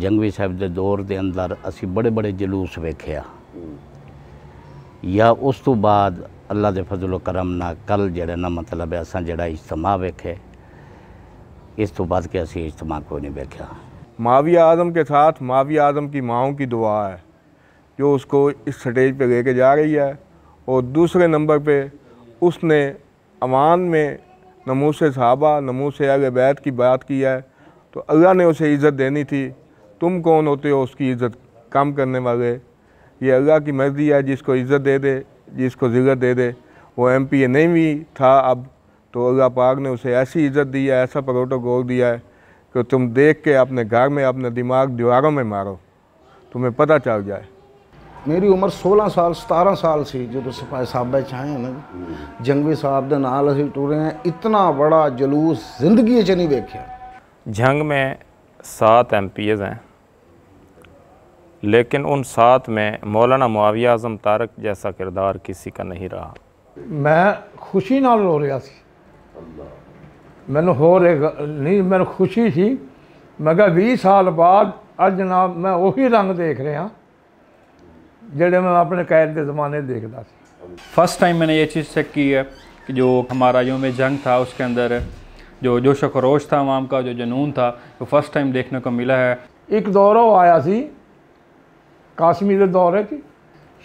जंगवी साहब के दौर के अंदर असी बड़े बड़े जलूस वेखे या उस तो बाद अल्लाह मतलब के फजलो करम न कल ਜਿਹੜਾ ਨਾ ਮਤਲਬ ਹੈ ਅਸਾਂ ਜਿਹੜਾ ਇਜਤਮਾ ਵੇਖੇ ਇਸ ਤੋਂ इज्तम को नहीं देखा माविया आज़म के साथ माविया आज़म की माओ की दुआ है जो उसको इस स्टेज पे लेके जा रही है और दूसरे नंबर पे उसने अमान में नमूस साहबा नमूस आल बैत की बात की है तो अल्लाह ने उसे इज़्ज़त देनी थी तुम कौन होते हो उसकी इज़्ज़त कम करने वाले ये अल्लाह की मर्ज़ी है जिसको इज़्ज़त दे दे जिसको ज़िगत दे दे वो एम पी ए नहीं भी था अब तो अल्लाह पाक ने उसे ऐसी इज़्ज़त दी है ऐसा प्रोटोकॉल दिया है कि तुम देख के अपने घर में अपने दिमाग दीवारों में मारो तुम्हें पता चल जाए मेरी उम्र 16 साल 17 ਸਾਲ ਸੀ ਜਦੋਂ ਸਿਪਾਹੀ ਸਾਹਿਬ ਵਿੱਚ ਆਏ जंगवी साहब के नाल अभी ਅਸੀਂ हैं इतना बड़ा ਬੜਾ जिंदगी नहीं देखे जंग में सात एम पी एज हैं लेकिन उन साथ में मौलाना मुआविया आजम तारक जैसा किरदार किसी का नहीं रहा मैं खुशी ना रो रहा मैं हो रहे नहीं मैं खुशी थी क्या भी साल बाद अज ना मैं उ रंग देख रहा जेडे मैं अपने कैद के ज़माने देखता फर्स्ट टाइम मैंने ये चीज़ चेक की है कि जो हमारा योम जंग था उसके अंदर जो जोश खरोश था आवाम का जो जनून था वो फर्स्ट टाइम देखने को मिला है एक दौर आया सी ਕਾਸਮੀ ਦੇ ਦੌਰ ਵਿੱਚ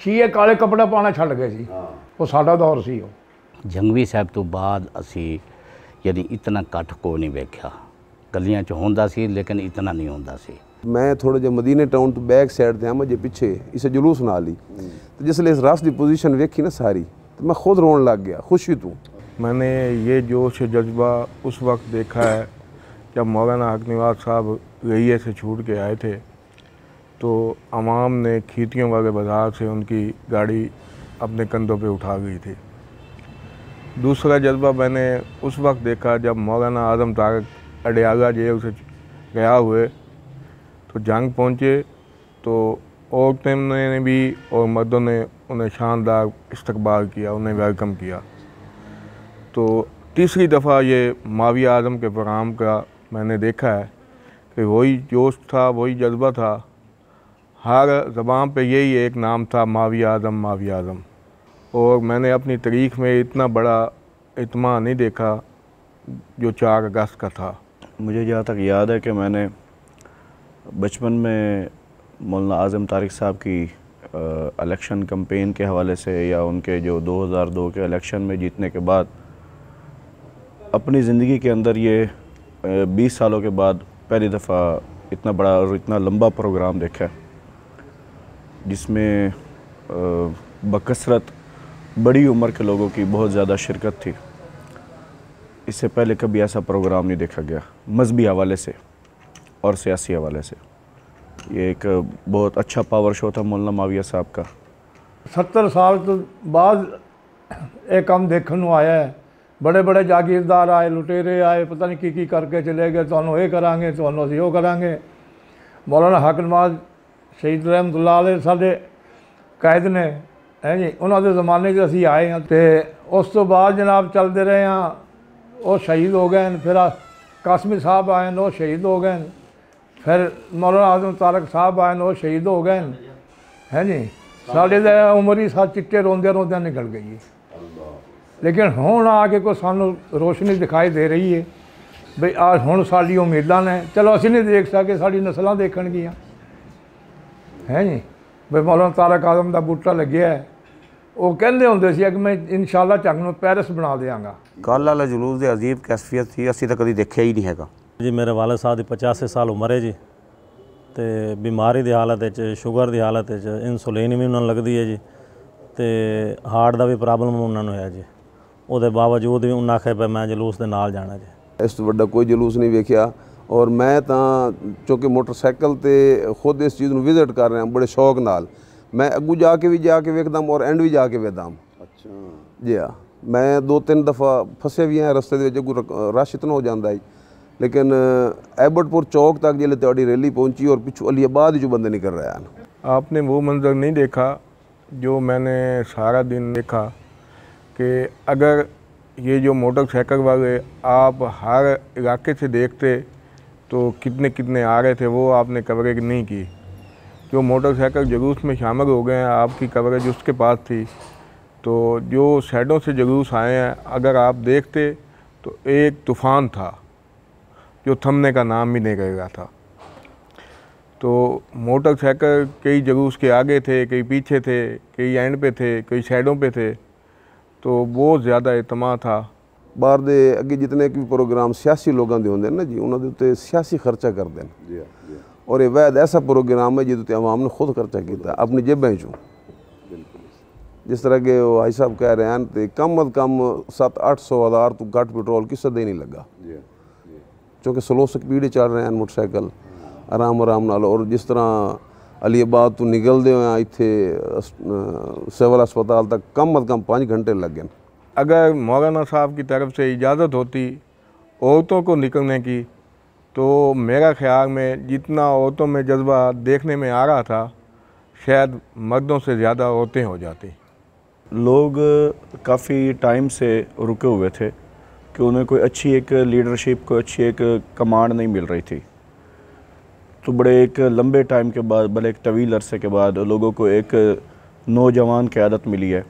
शीए काले ਕੱਪੜੇ ਪਾਣਾ ਛੱਡ ਗਏ ਸੀ ਉਹ ਸਾਡਾ ਦੌਰ ਸੀ ਉਹ ਜੰਗਵੀ ਸਾਹਿਬ ਤੋਂ ਬਾਅਦ ਅਸੀਂ ਯਾਨੀ ਇਤਨਾ ਇਕੱਠ ਕੋ ਨਹੀਂ ਵੇਖਿਆ ਗਲੀਆਂ 'ਚ ਹੁੰਦਾ ਸੀ ਲੇਕਿਨ ਇਤਨਾ मैं थोड़े जो मदीने टाउन तो बैक साइड थे मुझे पीछे इसे जुलूस ना ली हम्म। तो जिसलिए इस रस की पोजिशन वेखी ना सारी तो मैं खुद रोन लग गया खुशी तू मैंने ये जोश जज्बा उस वक्त देखा है जब मौलाना हक नवाज साहब गई से छूट के आए थे तो आवाम ने खीतियों वाले बाज़ार से उनकी गाड़ी अपने कंधों पे उठा गई थी दूसरा जज्बा मैंने उस वक्त देखा जब मौलाना आजम तार अडयाला जेल से गया हुए तो जंग पहुँचे तो औरतें ने भी और मर्दों ने उन्हें शानदार इस्तकबाल किया उन्हें वेलकम किया तो तीसरी दफ़ा ये माविया आजम के प्रोग्राम का मैंने देखा है कि वही जोश था वही जज्बा था हर ज़बान पे यही एक नाम था मावी आज़म मावी आज़म और मैंने अपनी तारीख में इतना बड़ा इतमा नहीं देखा जो चार अगस्त का था मुझे जहाँ तक याद है कि मैंने बचपन में मौलाना आज़म तारिक साहब की इलेक्शन कम्पेन के हवाले से या उनके जो 2002 के इलेक्शन में जीतने के बाद अपनी ज़िंदगी के अंदर ये बीस सालों के बाद पहली दफ़ा इतना बड़ा और इतना लंबा प्रोग्राम देखा है जिसमें बकसरत बड़ी उम्र के लोगों की बहुत ज़्यादा शिरकत थी इससे पहले कभी ऐसा प्रोग्राम नहीं देखा गया मजहबी हवाले से और सियासी हवाले से ये एक बहुत अच्छा पावर शो था मौलाना माविया साहब का सत्तर साल तो बाद एक काम देखने आया है बड़े बड़े जागीरदार आए लुटेरे आए पता नहीं की की करके चले गए तो ये करा तो असं करा मौलाना हक नवाज ਸ਼ਹੀਦ ਰਹਿਮਤੁਲਾ ਦੇ ਸਾਡੇ ਕਾਇਦ ਨੇ ਹੈ ਜੀ ਉਹਨਾਂ ਦੇ ਜ਼ਮਾਨੇ 'ਚ ਅਸੀਂ ਆਏ ਹਾਂ ਤੇ ਉਸ ਤੋਂ ਬਾਅਦ ਜਨਾਬ ਚੱਲਦੇ ਰਹੇ ਹਾਂ ਉਹ ਸ਼ਹੀਦ ਹੋ ਗਏ ਨੇ ਫਿਰ ਕਾਸਮੀ ਸਾਹਿਬ ਆਏ ਨੇ ਉਹ ਸ਼ਹੀਦ ਹੋ ਗਏ ਨੇ ਫਿਰ ਮੌਲਾਨਾ ਆਜ਼ਮ ਤਾਰਕ ਸਾਹਿਬ ਆਏ ਨੇ ਉਹ ਸ਼ਹੀਦ ਹੋ ਗਏ ਨੇ ਹੈ ਜੀ ਸਾਡੇ ਦਾ ਉਮਰ ਹੀ ਸਾ ਚਿੱਟੇ ਰੋਂਦੇ ਰੋਂਦੇ ਨਿਕਲ ਗਈ ਹੈ ਲੇਕਿਨ ਹੁਣ ਆ ਕੇ ਕੋ ਸਾਨੂੰ ਰੋਸ਼ਨੀ ਦਿਖਾਈ ਦੇ ਰਹੀ ਹੈ ਬਈ ਆ ਹੁਣ ਸਾਡੀ ਉਮੀਦਾਂ ਨੇ ਚਲੋ ਅਸੀਂ ਨਹੀਂ ਦੇਖ ਸਕੇ ਸਾਡੀ ਨਸਲਾਂ ਦੇਖਣਗੀਆਂ ਹੈ ਜੀ ਬਈ ਮੌਲਾਨਾ ਤਾਰਕ ਆਜ਼ਮ ਦਾ ਬੂਟਾ ਲੱਗਿਆ ਹੈ ਉਹ ਕਹਿੰਦੇ ਹੁੰਦੇ ਸੀ ਕਿ ਮੈਂ ਇਨਸ਼ਾਅੱਲਾ ਚੰਗ ਨੂੰ ਪੈਰਿਸ ਬਣਾ ਦੇਵਾਂਗਾ ਕੱਲ ਵਾਲਾ ਜਲੂਸ ਦੇ ਅਜੀਬ ਕੈਸਫੀਅਤ ਸੀ ਅਸੀਂ ਤਾਂ ਕਦੀ ਦੇਖਿਆ ਹੀ ਨਹੀਂ ਹੈਗਾ ਜੀ ਮੇਰੇ ਵਾਲਦ ਸਾਹਿਬ ਦੀ 85 ਸਾਲ ਉਮਰ ਹੈ ਜੀ ਤੇ ਬਿਮਾਰੀ ਦੀ ਹਾਲਤ ਵਿੱਚ ਸ਼ੂਗਰ ਦੀ ਹਾਲਤ ਵਿੱਚ ਇਨਸੂਲਿਨ ਵੀ ਉਹਨਾਂ ਨੂੰ ਲੱਗਦੀ ਹੈ ਜੀ ਤੇ ਹਾਰਟ ਦਾ ਵੀ ਪ੍ਰੋਬਲਮ ਉਹਨਾਂ ਨੂੰ ਹੋਇਆ ਜੀ ਉਹਦੇ ਬਾਵਜੂਦ ਵੀ ਉਹਨਾਂ ਆਖਿਆ ਮੈਂ ਜਲੂਸ ਦੇ ਨਾਲ ਜਾਣਾ ਜੀ ਇਸ ਤੋਂ ਵੱਡਾ ਕੋਈ ਜਲੂਸ ਨਹੀਂ ਵੇਖਿਆ ਔਰ ਮੈਂ ਤਾਂ ਕਿਉਂਕਿ ਮੋਟਰਸਾਈਕਲ ਤੇ ਖੁਦ ਇਸ ਚੀਜ਼ ਨੂੰ ਵਿਜ਼ਿਟ ਕਰ ਰਿਹਾ ਬੜੇ ਸ਼ੌਕ ਨਾਲ ਮੈਂ ਅੱਗੂ ਜਾ ਕੇ ਵੀ ਜਾ ਕੇ ਵੇਖਦਾ ਔਰ ਐਂਡ ਵੀ ਜਾ ਕੇ ਵੇਖਦਾ ਅੱਛਾ ਜੀ ਹਾਂ ਮੈਂ ਦੋ ਤਿੰਨ ਦਫਾ ਫਸੇ ਵੀ ਹਾਂ ਰਸਤੇ ਦੇ ਵਿੱਚ ਅੱਗੂ ਰਸ਼ ਇਤਨਾ ਹੋ ਜਾਂਦਾ ਹੈ ਲੇਕਿਨ ਐਬਟਪੁਰ ਚੌਕ ਤੱਕ ਜਿਹੜੇ ਤੁਹਾਡੀ ਰੈਲੀ ਪਹੁੰਚੀ ਔਰ ਪਿੱਛੋਂ ਅਲੀਆਬਾਦ ਜੋ ਬੰਦੇ ਨਿਕਲ ਰਹੇ ਹਨ आपने वो मंजर नहीं देखा जो मैंने सारा दिन देखा कि अगर ये जो मोटरसाइकिल वाले आप हर इलाके से देखते तो कितने कितने आ रहे थे वो आपने कवरेज नहीं की जो मोटरसाइकिल जुलूस में शामिल हो गए हैं आपकी कवरेज उसके पास थी तो जो साइडों से जुलूस आए हैं अगर आप देखते तो एक तूफ़ान था जो थमने का नाम भी नहीं रहेगा था तो मोटरसाइकिल कई जुलूस के आगे थे कई पीछे थे कई एंड पे थे कई साइडों पे थे तो बहुत ज़्यादा इतमा था ਬਾਹਰ ਦੇ ਅੱਗੇ ਜਿੰਨੇ ਵੀ ਪ੍ਰੋਗਰਾਮ ਸਿਆਸੀ ਲੋਕਾਂ ਦੇ ਹੁੰਦੇ ਨੇ ਨਾ ਜੀ ਉਹਨਾਂ ਦੇ ਉੱਤੇ ਸਿਆਸੀ ਖਰਚਾ ਕਰਦੇ ਨੇ ਜੀ ਜੀ ਔਰ ਇਹ ਵੈਦ ਐਸਾ ਪ੍ਰੋਗਰਾਮ ਹੈ ਜਿਹਦੇ ਉੱਤੇ ਆਵਾਮ ਨੇ ਖੁਦ ਖਰਚਾ ਕੀਤਾ ਆਪਣੀ ਜੇਬਾਂ ਚੋਂ ਜਿਸ ਤਰ੍ਹਾਂ ਕਿ ਉਹ ਹਾਈ ਸਾਹਿਬ ਕਹਿ ਰਹੇ ਹਨ ਤੇ ਕਮ ਅਦ ਕਮ 7-800 ਹਜ਼ਾਰ ਤੋਂ ਘੱਟ ਪੈਟਰੋਲ ਕਿਸੇ ਦੇ ਨਹੀਂ ਲੱਗਾ ਜੀ ਕਿਉਂਕਿ ਸਲੋ ਸਪੀਡ ਚੱਲ ਰਹੇ ਹਨ ਮੋਟਰਸਾਈਕਲ ਆਰਾਮ ਆਰਾਮ ਨਾਲ ਔਰ ਜਿਸ ਤਰ੍ਹਾਂ ਅਲੀਬਾਦ ਤੋਂ ਨਿਕਲਦੇ ਹੋਇਆ ਇੱਥੇ ਸਿਵਲ ਹਸਪਤਾਲ ਤੱਕ ਕਮ ਅਦ ਕਮ 5 ਘੰਟੇ ਲੱਗੇ ਨੇ अगर मौलाना साहब की तरफ से इजाज़त होती औरतों को निकलने की तो मेरा ख्याल में जितना औरतों में जज्बा देखने में आ रहा था शायद मर्दों से ज़्यादा औरतें हो जाती लोग काफ़ी टाइम से रुके हुए थे कि उन्हें कोई अच्छी एक लीडरशिप कोई अच्छी एक कमांड नहीं मिल रही थी तो बड़े एक लंबे टाइम के बाद बड़े एक तवील अरसे के बाद लोगों को एक नौजवान क्यादत मिली है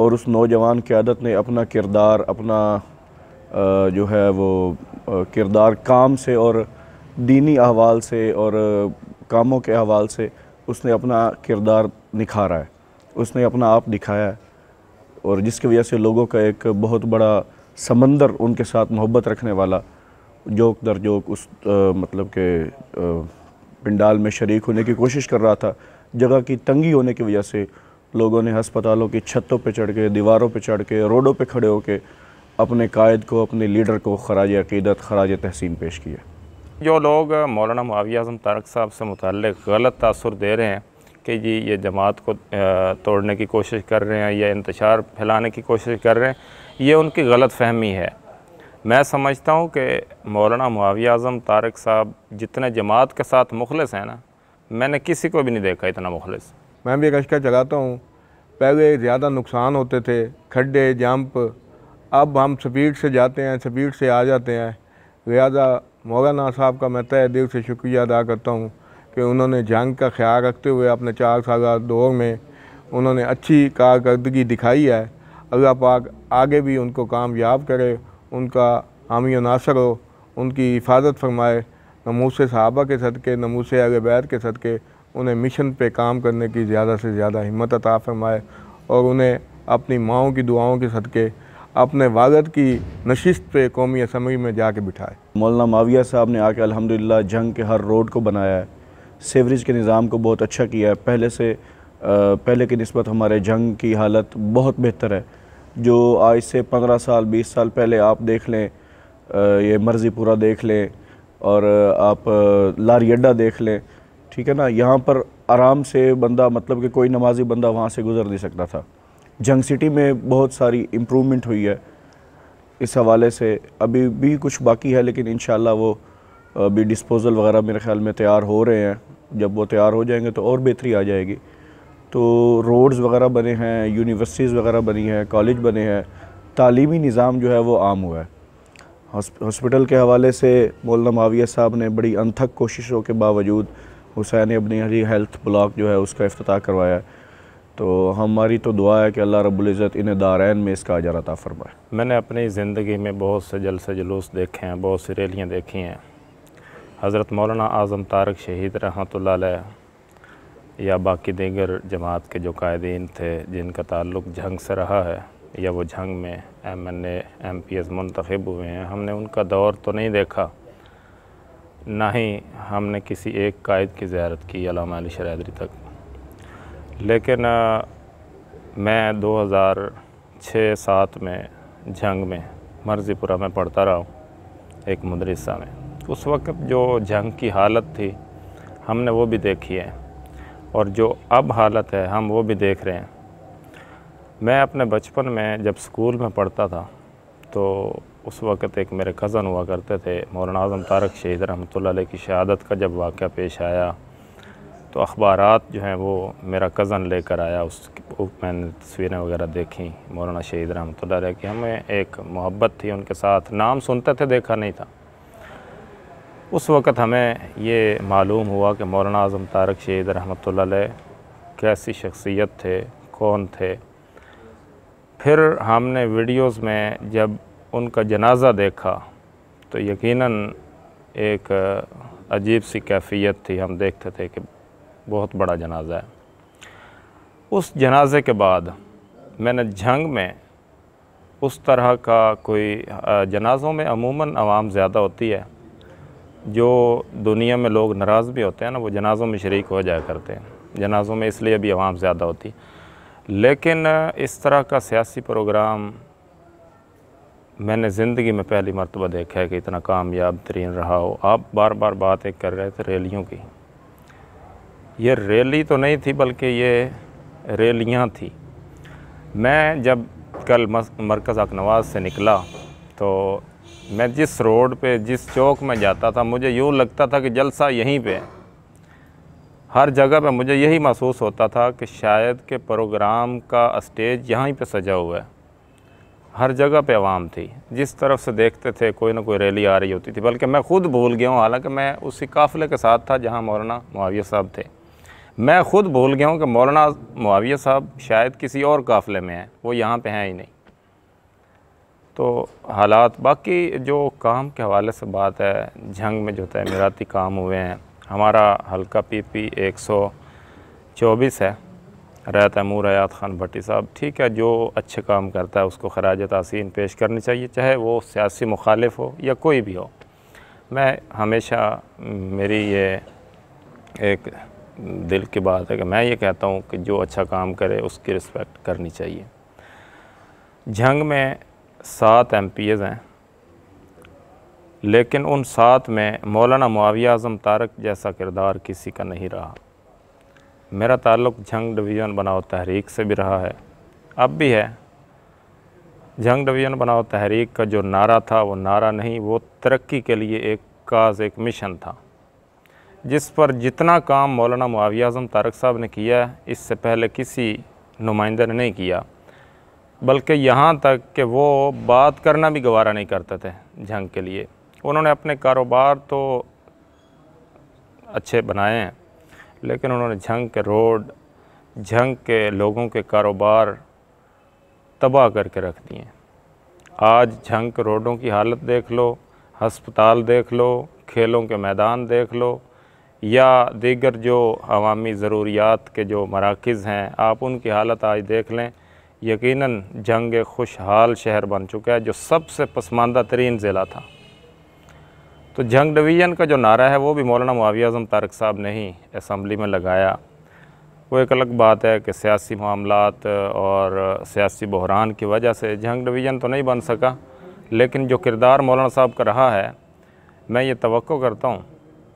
और उस नौजवान क्यादत ने अपना किरदार अपना जो है वो किरदार काम से और दीनी अहवाल से और कामों के अहवाल से उसने अपना किरदार निखारा है उसने अपना आप दिखाया है और जिसकी वजह से लोगों का एक बहुत बड़ा समंदर उनके साथ मोहब्बत रखने वाला जोक दर जोक उस आ, मतलब के पिंडाल में शरीक होने की कोशिश कर रहा था जगह की तंगी होने की वजह से लोगों ने अस्पतालों की छतों पर चढ़ के दीवारों पर चढ़ के रोडों पर खड़े होकर अपने कायद को अपने लीडर को खराज अकीदत खराज तहसीन पेश किया जो लोग मौलाना माविया अजम तारक साहब से मुतल गलत तासर दे रहे हैं कि जी ये जमात को तोड़ने की कोशिश कर रहे हैं या इंतशार फैलाने की कोशिश कर रहे हैं ये उनकी गलत फहमी है मैं समझता हूँ कि मौलाना मुआविया अजम तारक साहब जितने जमात के साथ मुखलस हैं ना मैंने किसी को भी नहीं देखा इतना मुखलस मैं भी कशका चलाता हूँ पहले ज़्यादा नुकसान होते थे खड्डे जंप अब हम स्पीड से जाते हैं स्पीड से आ जाते हैं लिहाजा मौलाना साहब का मैं तय दिल से शुक्रिया अदा करता हूँ कि उन्होंने जंग का ख्याल रखते हुए अपने चार साल दौर में उन्होंने अच्छी कारकर्दगी दिखाई है अल्लाह पाक आगे भी उनको कामयाब करे उनका हामी नासर हो उनकी हिफाजत फरमाए नमूस साहबा के सदक़े नमूस अल के सदक़े उन्हें मिशन पे काम करने की ज़्यादा से ज़्यादा हिम्मत अता फरमाए और उन्हें अपनी माओ की दुआओं के सदक़े अपने वादत की नशिस्त पे कौमी असम्बली में जाके बिठाए मौलाना माविया साहब ने आके अल्हम्दुलिल्लाह जंग के हर रोड को बनाया है सेवरेज के निज़ाम को बहुत अच्छा किया है पहले से पहले की नस्बत हमारे जंग की हालत बहुत बेहतर है जो आज से पंद्रह साल बीस साल पहले आप देख लें ये मर्ज़ीपुरा देख लें और आप लारी अड्डा देख लें ठीक है ना यहाँ पर आराम से बंदा मतलब कि कोई नमाजी बंदा वहाँ से गुजर नहीं सकता था जंग सिटी में बहुत सारी इम्प्रूवमेंट हुई है इस हवाले से अभी भी कुछ बाकी है लेकिन इन वो अभी डिस्पोज़ल वगैरह मेरे ख्याल में तैयार हो रहे हैं जब वो तैयार हो जाएंगे तो और बेहतरी आ जाएगी तो रोड्स वगैरह बने हैं यूनिवर्सिटीज़ वगैरह बनी हैं कॉलेज बने हैं तालीमी निज़ाम जो है वो आम हुआ है हॉस्पिटल के हवाले से मौलाना माविया साहब ने बड़ी अनथक कोशिशों के बावजूद हुसैन अबनी हरी हेल्थ ब्लॉक जो है उसका अफ्ताह करवाया है तो हमारी तो दुआ है कि अल्लाह रबुल्ज़त इन दारैन में इसका अजर फरमाए मैंने अपनी ज़िंदगी में बहुत से जलसे जुलूस देखे हैं बहुत सी रैलियाँ देखी हैं हज़रत मौलाना आज़म तारक शहीद रहमत या बाकी दीगर जमात के जो कायदीन थे जिनका ताल्लुक झंग से रहा है या वो जंग में M N M P S मुंतखब हुए हैं हमने उनका दौर तो नहीं देखा ना ही हमने किसी एक कायद की ज्यारत की अलामा अली शरादरी तक लेकिन आ, मैं 2006-7 में जंग में मर्जीपुरा में पढ़ता रहा हूँ एक मदरसा में उस वक्त जो जंग की हालत थी हमने वो भी देखी है और जो अब हालत है हम वो भी देख रहे हैं मैं अपने बचपन में जब स्कूल में पढ़ता था तो उस वक़्त एक मेरे कज़न हुआ करते थे मौलाना आज़म तारक शहीद रहमत की शहादत का जब वाक़ पेश आया तो अखबार जो हैं वो मेरा कज़न लेकर आया उस मैंने तस्वीरें वगैरह देखी मौलाना शहीद रहमत की हमें एक मोहब्बत थी उनके साथ नाम सुनते थे देखा नहीं था उस वक़्त हमें ये मालूम हुआ कि मौलाना आज़म तारक शहीद रहमत कैसी शख्सियत थे कौन थे फिर हमने वीडियोस में जब उनका जनाजा देखा तो यकीनन एक अजीब सी कैफियत थी हम देखते थे कि बहुत बड़ा जनाजा है उस जनाजे के बाद मैंने जंग में उस तरह का कोई जनाज़ों में अमूमन आवाम ज़्यादा होती है जो दुनिया में लोग नाराज़ भी होते हैं ना वो जनाज़ों में शर्क हो जाया करते हैं जनाज़ों में इसलिए भी आवाम ज़्यादा होती लेकिन इस तरह का सियासी प्रोग्राम मैंने ज़िंदगी में पहली मरतबा देखा है कि इतना कामयाब तरीन रहा हो आप बार बार बातें कर रहे थे रैलियों की ये रैली तो नहीं थी बल्कि ये रैलियाँ थी मैं जब कल मरकज़ नवाज़ से निकला तो मैं जिस रोड पे जिस चौक में जाता था मुझे यूँ लगता था कि जलसा यहीं पे हर जगह पे मुझे यही महसूस होता था कि शायद के प्रोग्राम का स्टेज यहीं पे सजा हुआ है हर जगह पे आवाम थी जिस तरफ से देखते थे कोई ना कोई रैली आ रही होती थी बल्कि मैं खुद भूल गया हूँ हालांकि मैं उसी काफ़िले के साथ था जहाँ मौलाना मुआविया साहब थे मैं खुद भूल गया हूँ कि मौलाना मुआविया साहब शायद किसी और काफ़िले में हैं वो यहाँ पे हैं ही नहीं तो हालात बाकी जो काम के हवाले से बात है जंग में जो तमीराती काम हुए हैं हमारा हल्का पी पी एक सौ चौबीस है रैत तैमूर हयात ख़ान भट्टी साहब ठीक है जो अच्छे काम करता है उसको खराज तसिन पेश करनी चाहिए चाहे वो सियासी मुखालिफ हो या कोई भी हो मैं हमेशा मेरी ये एक दिल की बात है कि मैं ये कहता हूँ कि जो अच्छा काम करे उसकी रिस्पेक्ट करनी चाहिए जंग में सात एम पी एज़ हैं लेकिन उन सात में मौलाना मुआविया आज़म तारक जैसा किरदार किसी का नहीं रहा मेरा ताल्लुक जंग डिवीज़न बनाओ तहरीक से भी रहा है अब भी है जंग डिवीज़न बनाओ तहरीक का जो नारा था वो नारा नहीं वो तरक्की के लिए एक काज एक मिशन था जिस पर जितना काम मौलाना मुआविया अजम तारक साहब ने किया इससे पहले किसी नुमाइंदे ने नहीं किया बल्कि यहाँ तक कि वो बात करना भी गवारा नहीं करते थे जंग के लिए उन्होंने अपने कारोबार तो अच्छे बनाए हैं लेकिन उन्होंने झंग के रोड झंग के लोगों के कारोबार तबाह करके रख दिए आज झंग के रोडों की हालत देख लो हस्पताल देख लो खेलों के मैदान देख लो या दीगर जो अवामी ज़रूरियात के जो मराकज़ हैं आप उनकी हालत आज देख लें यकीनन जंग खुशहाल शहर बन चुका है जो सबसे पसमानदा तरीन ज़िला था तो जंग डिवीज़न का जो नारा है वो भी मौलाना मुआविया अजम तारक साहब ने ही असम्बली में लगाया वो एक अलग बात है कि सियासी मामला और सियासी बहरान की वजह से जंग डिवीज़न तो नहीं बन सका लेकिन जो किरदार मौलाना साहब का रहा है मैं ये तो करता हूँ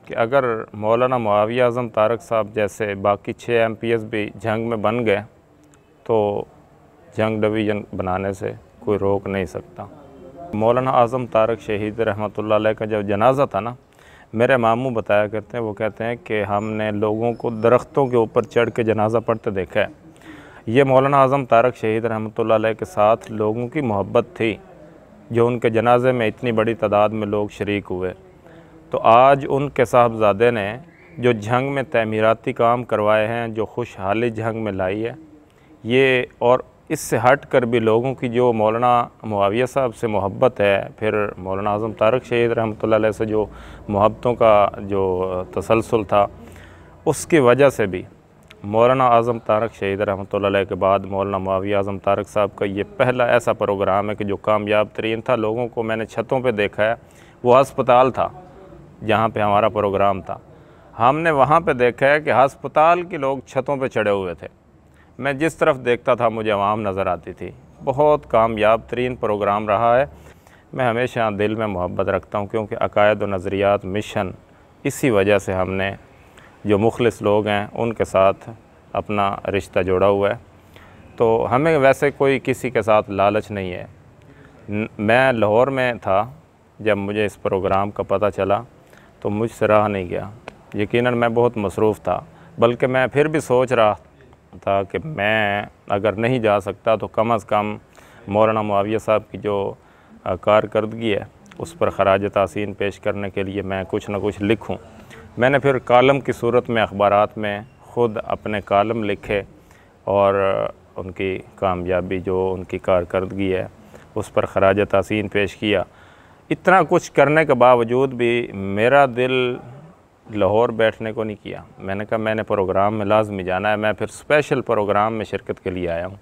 कि अगर मौलाना मुआविया आजम तारक साहब जैसे बाकी छः एम पी एस भी जंग में बन गए तो जंग डिवीज़न बनाने से कोई रोक नहीं सकता मौलाना आज़म तारक शहीद रहमतुल्लाह का जब जनाजा था ना मेरे मामू बताया करते हैं वो कहते हैं कि हमने लोगों को दरख्तों के ऊपर चढ़ के जनाजा पढ़ते देखा है ये मौलाना आज़म तारक शहीद रहमतुल्लाह के साथ लोगों की मोहब्बत थी जो उनके जनाजे में इतनी बड़ी तादाद में लोग शरीक हुए तो आज उनके साहबजादे ने जो जंग में तमीराती काम करवाए हैं जो खुशहाली जंग में लाई है ये और इससे हट कर भी लोगों की जो मौलाना मुआविया साहब से मोहब्बत है फिर मौलाना आज़म तारक शहीद रहमत से जो मोहब्बतों का जो तसलसल था उसकी वजह से भी मौलाना आज़म तारक शहीद रहमत के बाद मौलाना माविया आज़म तारक साहब का ये पहला ऐसा प्रोग्राम है कि जो कामयाब तरीन था लोगों को मैंने छतों पर देखा है वो हस्पताल था जहाँ पर हमारा प्रोग्राम था हमने वहाँ पर देखा है कि हस्पताल के लोग छतों पर चढ़े हुए थे मैं जिस तरफ देखता था मुझे आवाम नज़र आती थी बहुत कामयाब तरीन प्रोग्राम रहा है मैं हमेशा दिल में मोहब्बत रखता हूँ क्योंकि अकायद व नज़रियात मिशन इसी वजह से हमने जो मुखलस लोग हैं उनके साथ अपना रिश्ता जोड़ा हुआ है तो हमें वैसे कोई किसी के साथ लालच नहीं है मैं लाहौर में था जब मुझे इस प्रोग्राम का पता चला तो मुझसे रहा नहीं गया यकीनन मैं बहुत मसरूफ़ था बल्कि मैं फिर भी सोच रहा था कि मैं अगर नहीं जा सकता तो कम अज़ कम मौलाना मुआविया साहब की जो कारकर्दगी है उस पर खराज तसिन पेश करने के लिए मैं कुछ ना कुछ लिखूँ मैंने फिर कालम की सूरत में अखबार में ख़ुद अपने कॉलम लिखे और उनकी कामयाबी जो उनकी कारकर्दगी है उस पर खराज तसिन पेश किया इतना कुछ करने के बावजूद भी मेरा दिल लाहौर बैठने को नहीं किया मैंने कहा मैंने प्रोग्राम में लाजमी जाना है मैं फिर स्पेशल प्रोग्राम में शिरकत के लिए आया हूँ